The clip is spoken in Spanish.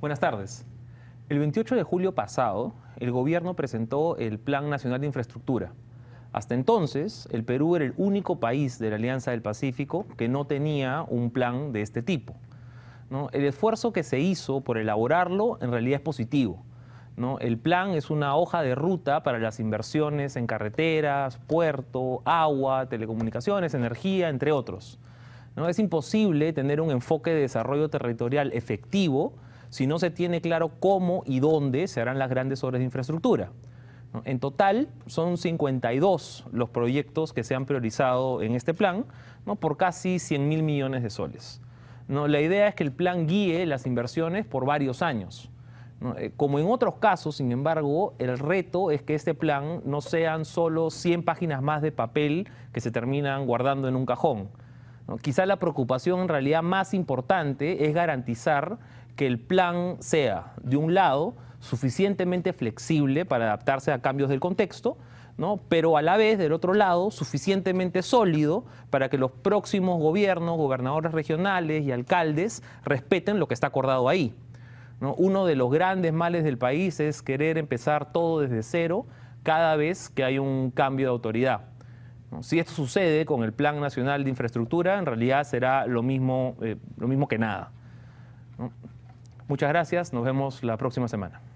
Buenas tardes. El 28 de julio pasado, el gobierno presentó el Plan Nacional de Infraestructura. Hasta entonces, el Perú era el único país de la Alianza del Pacífico que no tenía un plan de este tipo. El esfuerzo que se hizo por elaborarlo en realidad es positivo. El plan es una hoja de ruta para las inversiones en carreteras, puerto, agua, telecomunicaciones, energía, entre otros. ¿no? Es imposible tener un enfoque de desarrollo territorial efectivo si no se tiene claro cómo y dónde se harán las grandes obras de infraestructura. En total son 52 los proyectos que se han priorizado en este plan ¿no? por casi 100 mil millones de soles. ¿No? La idea es que el plan guíe las inversiones por varios años. Eh, como en otros casos, sin embargo, el reto es que este plan no sean solo 100 páginas más de papel que se terminan guardando en un cajón. Quizá la preocupación en realidad más importante es garantizar que el plan sea, de un lado, suficientemente flexible para adaptarse a cambios del contexto, ¿no? pero a la vez, del otro lado, suficientemente sólido para que los próximos gobiernos, gobernadores regionales y alcaldes respeten lo que está acordado ahí. ¿no? Uno de los grandes males del país es querer empezar todo desde cero cada vez que hay un cambio de autoridad. Si esto sucede con el Plan Nacional de Infraestructura, en realidad será lo mismo, eh, lo mismo que nada. Muchas gracias, nos vemos la próxima semana.